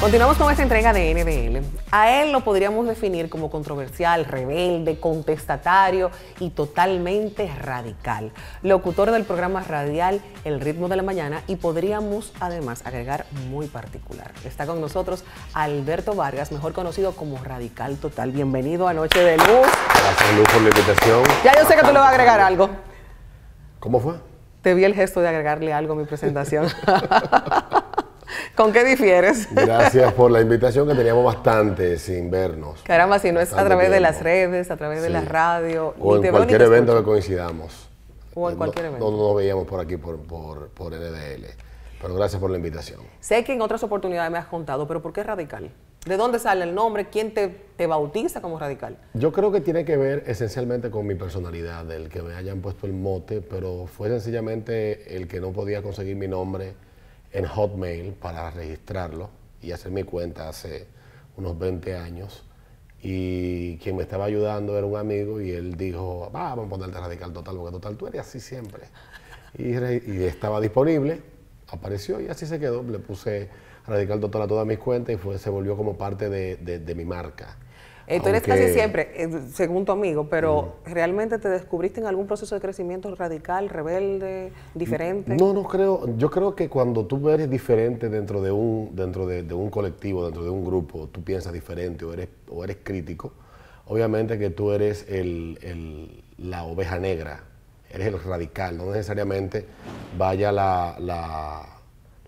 Continuamos con esta entrega de NBL. A él lo podríamos definir como controversial, rebelde, contestatario y totalmente radical. Locutor del programa radial El ritmo de la mañana y podríamos además agregar muy particular. Está con nosotros Alberto Vargas, mejor conocido como Radical Total. Bienvenido a Noche de Luz. Gracias, Luz, por la invitación. Ya yo sé que tú le vas a agregar algo. ¿Cómo fue? Te vi el gesto de agregarle algo a mi presentación. ¿Con qué difieres? Gracias por la invitación que teníamos bastante sin vernos. Caramba, si no es a través de las redes, a través de la radio. O en cualquier evento que coincidamos. O en cualquier evento. No nos veíamos por aquí, por, por, por NDL. Pero gracias por la invitación. Sé que en otras oportunidades me has contado, pero ¿por qué radical? ¿De dónde sale el nombre? ¿Quién te, te, bautiza como radical? Yo creo que tiene que ver esencialmente con mi personalidad, del que me hayan puesto el mote, pero fue sencillamente el que no podía conseguir mi nombre en Hotmail para registrarlo y hacer mi cuenta hace unos 20 años. Y quien me estaba ayudando era un amigo y él dijo, vamos a ponerte radical total, porque total tú eres así siempre. Y, estaba disponible, apareció y así se quedó. Le puse radical total a todas mis cuentas y fue, se volvió como parte de mi marca. Eh, tú eres casi siempre, eh, según tu amigo, pero mm. ¿realmente te descubriste en algún proceso de crecimiento radical, rebelde, diferente? No, no creo. Yo creo que cuando tú eres diferente dentro de un, dentro de, un colectivo, dentro de un grupo, tú piensas diferente o eres, o eres crítico, obviamente que tú eres el, la oveja negra, eres el radical, no necesariamente vaya la, la,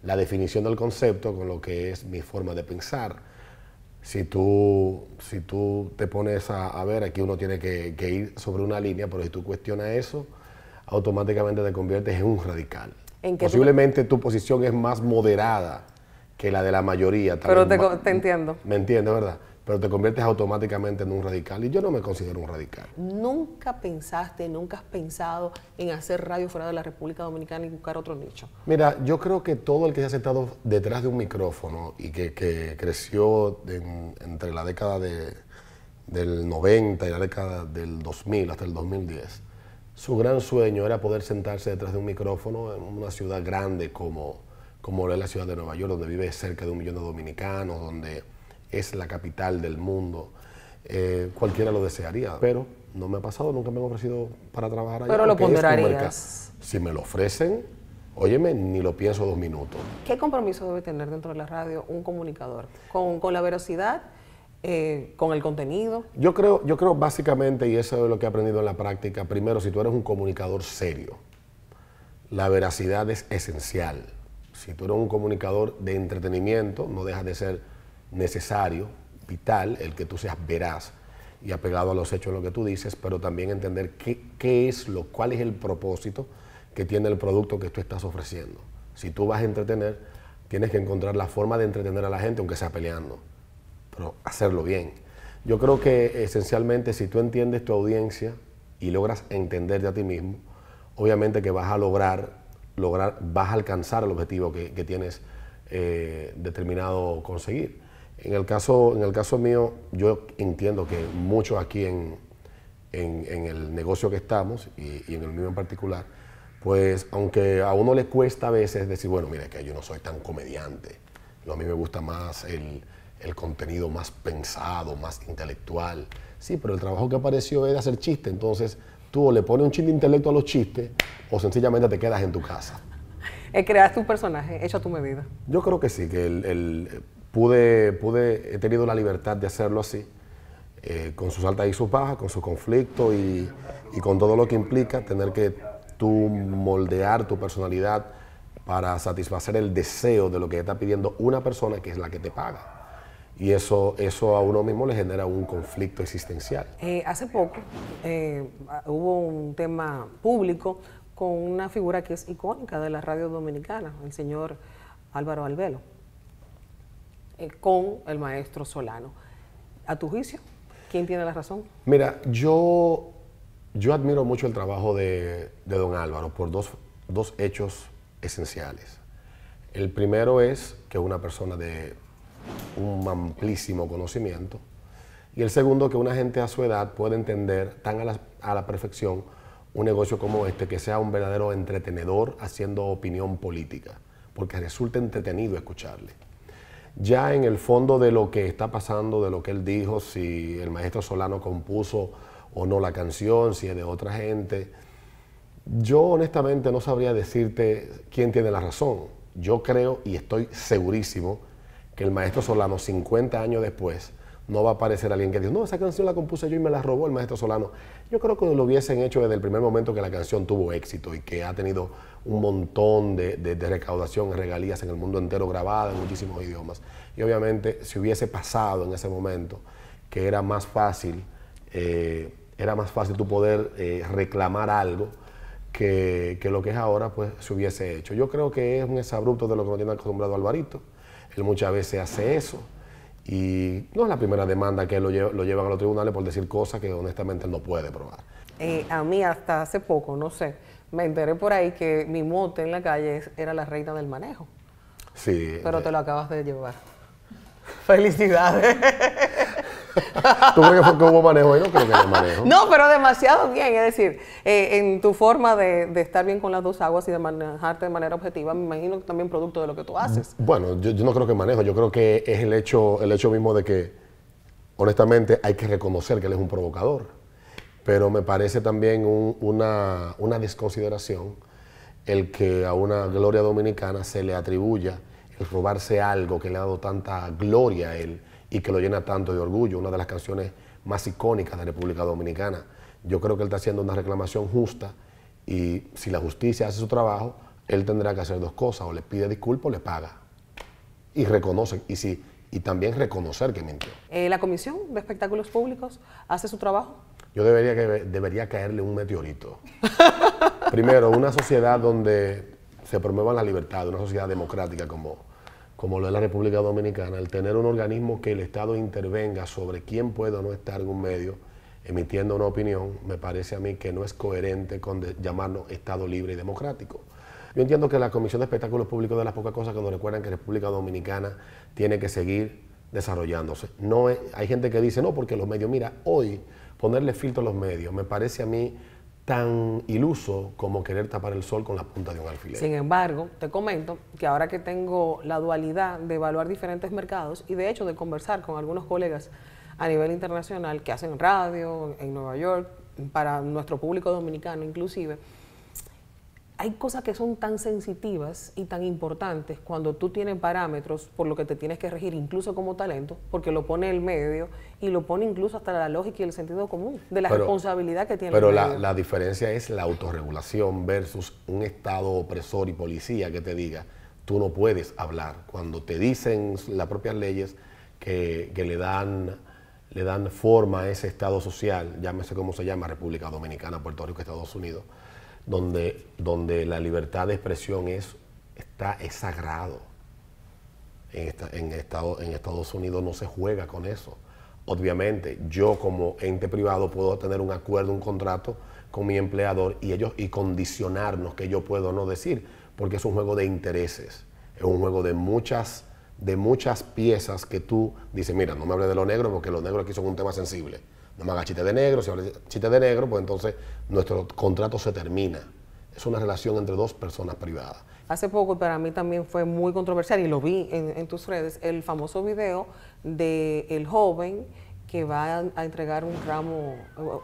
la definición del concepto con lo que es mi forma de pensar si tú, si te pones a, a ver, aquí uno tiene que, ir sobre una línea, pero si tú cuestionas eso, automáticamente te conviertes en un radical. Posiblemente tu posición es más moderada que la de la mayoría. también. pero te, entiendo. Me entiendo, ¿verdad? pero te conviertes automáticamente en un radical y yo no me considero un radical. ¿Nunca pensaste, nunca has pensado en hacer radio fuera de la República Dominicana y buscar otro nicho? Mira, yo creo que todo el que se ha sentado detrás de un micrófono y que, creció entre la década del 90 y la década del 2000 hasta el 2010, su gran sueño era poder sentarse detrás de un micrófono en una ciudad grande como, como la ciudad de Nueva York, donde vive cerca de un millón de dominicanos, donde es la capital del mundo. Eh, cualquiera lo desearía, pero no me ha pasado, nunca me han ofrecido para trabajar allá. Pero lo ponderarías. Si me lo ofrecen, óyeme, ni lo pienso dos minutos. ¿Qué compromiso debe tener dentro de la radio un comunicador? ¿Con, la veracidad? Eh, ¿Con el contenido? Yo creo, yo creo básicamente, y eso es lo que he aprendido en la práctica, primero, si tú eres un comunicador serio, la veracidad es esencial. Si tú eres un comunicador de entretenimiento, no dejas de ser necesario, vital, el que tú seas veraz y apegado a los hechos lo que tú dices, pero también entender qué, qué es lo, cuál es el propósito que tiene el producto que tú estás ofreciendo. Si tú vas a entretener, tienes que encontrar la forma de entretener a la gente, aunque sea peleando, pero hacerlo bien. Yo creo que esencialmente si tú entiendes tu audiencia y logras entenderte a ti mismo, obviamente que vas a lograr, lograr vas a alcanzar el objetivo que, tienes eh, determinado conseguir. En el caso, en el caso mío, yo entiendo que muchos aquí en, el negocio que estamos, y, en el mío en particular, pues aunque a uno le cuesta a veces decir, bueno, mire, que yo no soy tan comediante, a mí me gusta más el, contenido más pensado, más intelectual. Sí, pero el trabajo que apareció era hacer chiste, entonces tú le pones un chiste de intelecto a los chistes o sencillamente te quedas en tu casa. Eh, creaste un personaje hecho a tu medida. Yo creo que sí, que el pude, pude, he tenido la libertad de hacerlo así, eh, con sus altas y sus bajas, con su conflicto y, con todo lo que implica tener que tú moldear tu personalidad para satisfacer el deseo de lo que está pidiendo una persona que es la que te paga. Y eso, eso a uno mismo le genera un conflicto existencial. Eh, hace poco eh, hubo un tema público con una figura que es icónica de la radio dominicana, el señor Álvaro Albelo. Eh, con el maestro Solano. A tu juicio, ¿quién tiene la razón? Mira, yo, admiro mucho el trabajo de, don Álvaro por dos, hechos esenciales. El primero es que es una persona de un amplísimo conocimiento. Y el segundo, que una gente a su edad puede entender tan a la, perfección un negocio como este, que sea un verdadero entretenedor haciendo opinión política, porque resulta entretenido escucharle ya en el fondo de lo que está pasando, de lo que él dijo, si el maestro Solano compuso o no la canción, si es de otra gente. Yo honestamente no sabría decirte quién tiene la razón. Yo creo y estoy segurísimo que el maestro Solano, 50 años después, no va a aparecer alguien que diga, no, esa canción la compuse yo y me la robó el maestro Solano. Yo creo que lo hubiesen hecho desde el primer momento que la canción tuvo éxito y que ha tenido un montón de, de, de recaudación, regalías en el mundo entero grabada en muchísimos idiomas. Y obviamente, si hubiese pasado en ese momento, que era más fácil, eh, era más fácil tu poder eh, reclamar algo que, que, lo que es ahora, pues se hubiese hecho. Yo creo que es un exabrupto de lo que nos tiene acostumbrado Alvarito. Él muchas veces hace eso. Y no es la primera demanda que lo, llevan a los tribunales por decir cosas que honestamente no puede probar. Eh, a mí hasta hace poco, no sé, me enteré por ahí que mi mote en la calle era la reina del manejo. Sí. Pero eh. te lo acabas de llevar. Felicidades. ¿Tú que, manejo ahí? No creo que manejo. No, pero demasiado bien. Es decir, eh, en tu forma de, estar bien con las dos aguas y de manejarte de manera objetiva, me imagino que también producto de lo que tú haces. Bueno, yo, no creo que manejo. Yo creo que es el hecho, el hecho mismo de que, honestamente, hay que reconocer que él es un provocador. Pero me parece también una, una desconsideración el que a una gloria dominicana se le atribuya el robarse algo que le ha dado tanta gloria a él y que lo llena tanto de orgullo, una de las canciones más icónicas de la República Dominicana. Yo creo que él está haciendo una reclamación justa y si la justicia hace su trabajo, él tendrá que hacer dos cosas, o le pide disculpas o le paga. Y reconoce, y, y también reconocer que mintió. Eh, ¿La Comisión de Espectáculos Públicos hace su trabajo? Yo debería, que, debería caerle un meteorito. Primero, una sociedad donde se promueva la libertad, una sociedad democrática como, como lo es la República Dominicana, el tener un organismo que el Estado intervenga sobre quién puede o no estar en un medio emitiendo una opinión, me parece a mí que no es coherente con llamarnos Estado libre y democrático. Yo entiendo que la Comisión de Espectáculos Públicos de las pocas cosas que recuerdan que República Dominicana tiene que seguir desarrollándose. No hay gente que dice, no, porque los medios, mira, hoy ponerle filtro a los medios, me parece a mí tan iluso como querer tapar el sol con la punta de un alfiler. Sin embargo, te comento que ahora que tengo la dualidad de evaluar diferentes mercados y de hecho de conversar con algunos colegas a nivel internacional que hacen radio en Nueva York, para nuestro público dominicano inclusive, hay cosas que son tan sensitivas y tan importantes cuando tú tienes parámetros por lo que te tienes que regir, incluso como talento, porque lo pone el medio y lo pone incluso hasta la lógica y el sentido común de la responsabilidad que tiene. Pero el medio. La, la diferencia es la autorregulación versus un Estado opresor y policía que te diga, tú no puedes hablar. Cuando te dicen las propias leyes que, que le dan le dan forma a ese Estado social, llámese como se llama, República Dominicana, Puerto Rico, Estados Unidos, donde, donde la libertad de expresión es, está, es sagrado. En, esta, en, Estado, en Estados Unidos no se juega con eso. Obviamente, yo como ente privado puedo tener un acuerdo, un contrato con mi empleador y ellos y condicionarnos que yo puedo no decir, porque es un juego de intereses, es un juego de muchas de muchas piezas que tú dices, mira, no me hables de lo negro porque lo negro aquí son un tema sensible no me hagas chiste de negro, si hablas chiste de negro, pues entonces nuestro contrato se termina. Es una relación entre dos personas privadas. Hace poco, para mí también fue muy controversial, y lo vi en, tus redes, el famoso video del el joven que va a, entregar un ramo,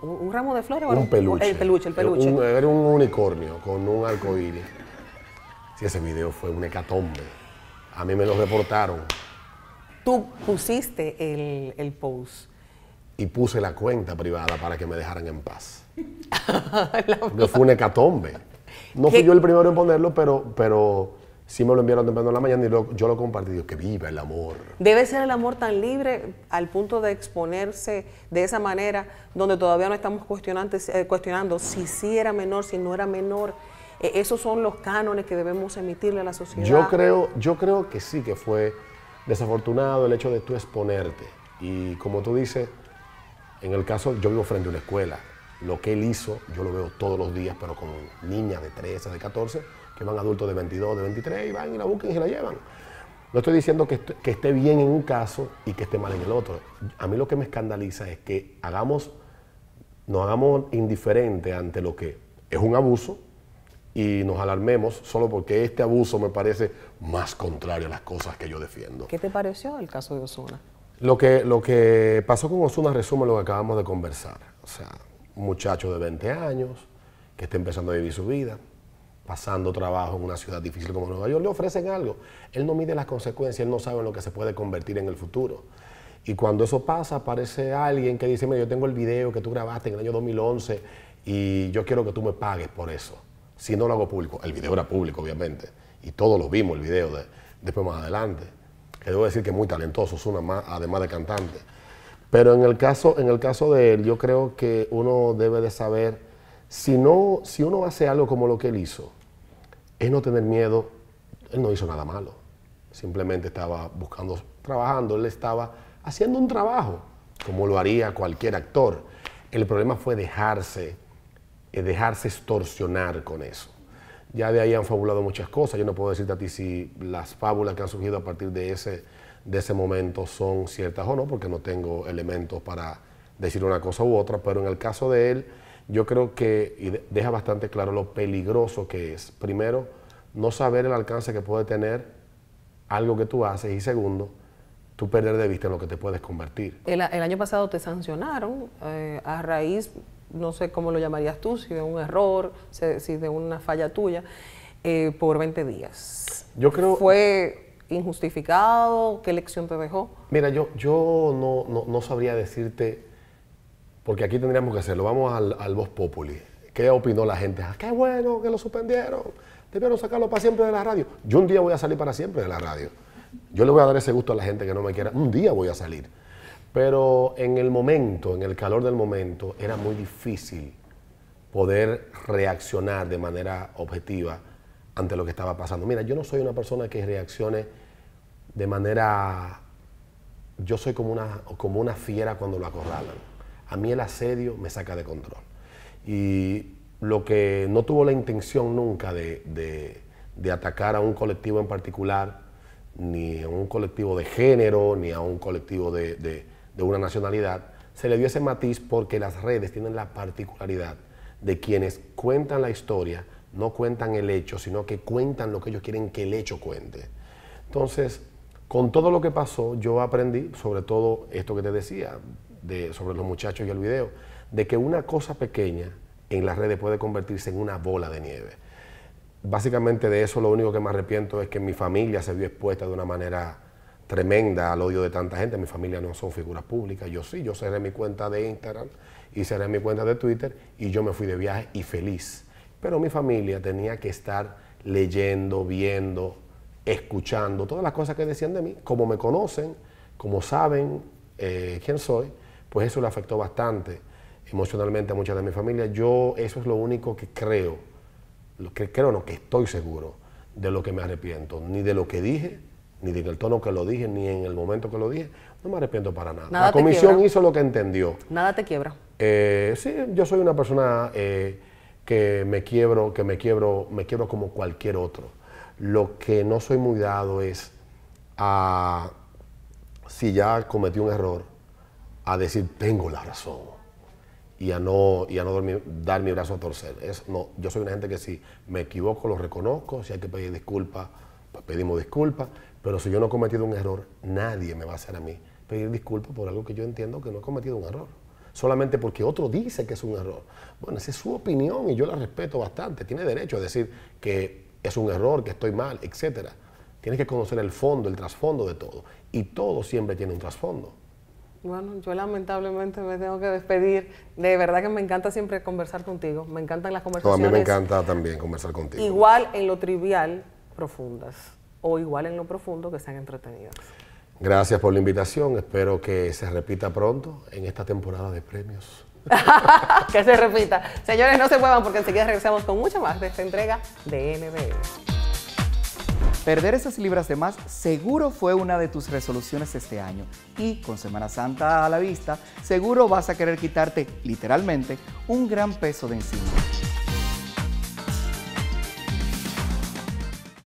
un ramo de flores. Un peluche. El peluche, el peluche. Un, era un unicornio con un arcoíris. Sí, ese video fue un hecatombe. A mí me lo reportaron. Tú pusiste el, el post y puse la cuenta privada para que me dejaran en paz. Porque fue un hecatombe. No fui yo el primero en ponerlo, pero, pero sí me lo enviaron temprano en la mañana y yo lo compartí. que viva el amor. Debe ser el amor tan libre al punto de exponerse de esa manera, donde todavía no estamos eh, cuestionando, si sí era menor, si no era menor. Eh, esos son los cánones que debemos emitirle a la sociedad. Yo creo, yo creo que sí que fue desafortunado el hecho de tú exponerte. Y como tú dices, en el caso, yo vivo frente a una escuela. Lo que él hizo, yo lo veo todos los días, pero con niñas de 13, de 14, que van adultos de 22, de 23, y van y la buscan y la llevan. No estoy diciendo que, esté bien en un caso y que esté mal en el otro. A mí lo que me escandaliza es que hagamos, nos hagamos indiferente ante lo que es un abuso y nos alarmemos solo porque este abuso me parece más contrario a las cosas que yo defiendo. ¿Qué te pareció el caso de Osuna? Lo que, pasó con Osuna resume lo que acabamos de conversar. O sea, un muchacho de 20 años que está empezando a vivir su vida, pasando trabajo en una ciudad difícil como Nueva York, le ofrecen algo. Él no mide las consecuencias, él no sabe en lo que se puede convertir en el futuro. Y cuando eso pasa, aparece alguien que dice, mira, yo tengo el video que tú grabaste en el año 2011 y yo quiero que tú me pagues por eso. Si no lo hago público, el video era público, obviamente, y todos lo vimos, el video después más adelante que debo decir que es muy talentoso, una más, además de cantante. Pero en el, caso, en el caso de él, yo creo que uno debe de saber, si, no, si uno hace algo como lo que él hizo, es no tener miedo, él no hizo nada malo, simplemente estaba buscando, trabajando, él estaba haciendo un trabajo, como lo haría cualquier actor. El problema fue dejarse, eh, dejarse extorsionar con eso ya de ahí han fabulado muchas cosas. Yo no puedo decirte a ti si las fábulas que han surgido a partir de ese, de ese momento son ciertas o no, porque no tengo elementos para decir una cosa u otra, pero en el caso de él, yo creo que deja bastante claro lo peligroso que es. Primero, no saber el alcance que puede tener algo que tú haces y segundo, tú perder de vista en lo que te puedes convertir. El, año pasado te sancionaron eh, a raíz no sé cómo lo llamarías tú, si de un error, si de una falla tuya, eh, por 20 días. Yo creo... ¿Fue injustificado? ¿Qué lección te dejó? Mira, yo, yo no, no, sabría decirte, porque aquí tendríamos que hacerlo, vamos al, al Voz Populi. ¿Qué opinó la gente? Ah, ¡Qué bueno que lo suspendieron! Debieron sacarlo para siempre de la radio. Yo un día voy a salir para siempre de la radio. Yo le voy a dar ese gusto a la gente que no me quiera. Un día voy a salir. Pero en el momento, en el calor del momento, era muy difícil poder reaccionar de manera objetiva ante lo que estaba pasando. Mira, yo no soy una persona que reaccione de manera... Yo soy como una, como una fiera cuando lo acorralan. A mí el asedio me saca de control. Y lo que no tuvo la intención nunca de, atacar a un colectivo en particular, ni a un colectivo de género, ni a un colectivo de de una nacionalidad, se le dio ese matiz porque las redes tienen la particularidad de quienes cuentan la historia, no cuentan el hecho, sino que cuentan lo que ellos quieren que el hecho cuente. Entonces, con todo lo que pasó, yo aprendí, sobre todo esto que te decía, de, sobre los muchachos y el video, de que una cosa pequeña en las redes puede convertirse en una bola de nieve. Básicamente de eso lo único que me arrepiento es que mi familia se vio expuesta de una manera tremenda al odio de tanta gente. Mi familia no son figuras públicas. Yo sí, yo cerré mi cuenta de Instagram y cerré mi cuenta de Twitter y yo me fui de viaje y feliz. Pero mi familia tenía que estar leyendo, viendo, escuchando todas las cosas que decían de mí. Como me conocen, como saben eh, quién soy, pues eso le afectó bastante emocionalmente a mucha de mi familia. Yo eso es lo único que creo, lo que creo no, que estoy seguro de lo que me arrepiento, ni de lo que dije, ni en el tono que lo dije, ni en el momento que lo dije, no me arrepiento para nada. la comisión hizo lo que entendió. Nada te quiebra. Eh, sí, yo soy una persona eh, que me quiebro, que me quiebro, me quiebro como cualquier otro. Lo que no soy muy dado es a, si ya cometí un error, a decir tengo la razón y a no, y a no dar mi brazo a torcer. Es, no, yo soy una gente que si me equivoco lo reconozco, si hay que pedir disculpas, pues pedimos disculpas pero si yo no he cometido un error, nadie me va a hacer a mí pedir disculpas por algo que yo entiendo que no he cometido un error. Solamente porque otro dice que es un error. Bueno, esa es su opinión y yo la respeto bastante. Tiene derecho a decir que es un error, que estoy mal, etc. Tienes que conocer el fondo, el trasfondo de todo. Y todo siempre tiene un trasfondo. Bueno, yo lamentablemente me tengo que despedir. De verdad que me encanta siempre conversar contigo. Me encantan las conversaciones. a mí me encanta también conversar contigo. Igual en lo trivial, profundas o igual en lo profundo que sean entretenidas. Gracias por la invitación. Espero que se repita pronto en esta temporada de premios. que se repita. Señores, no se muevan porque enseguida regresamos con mucho más de esta entrega de NBN. Perder esas libras de más seguro fue una de tus resoluciones este año y con Semana Santa a la vista, seguro vas a querer quitarte literalmente un gran peso de encima.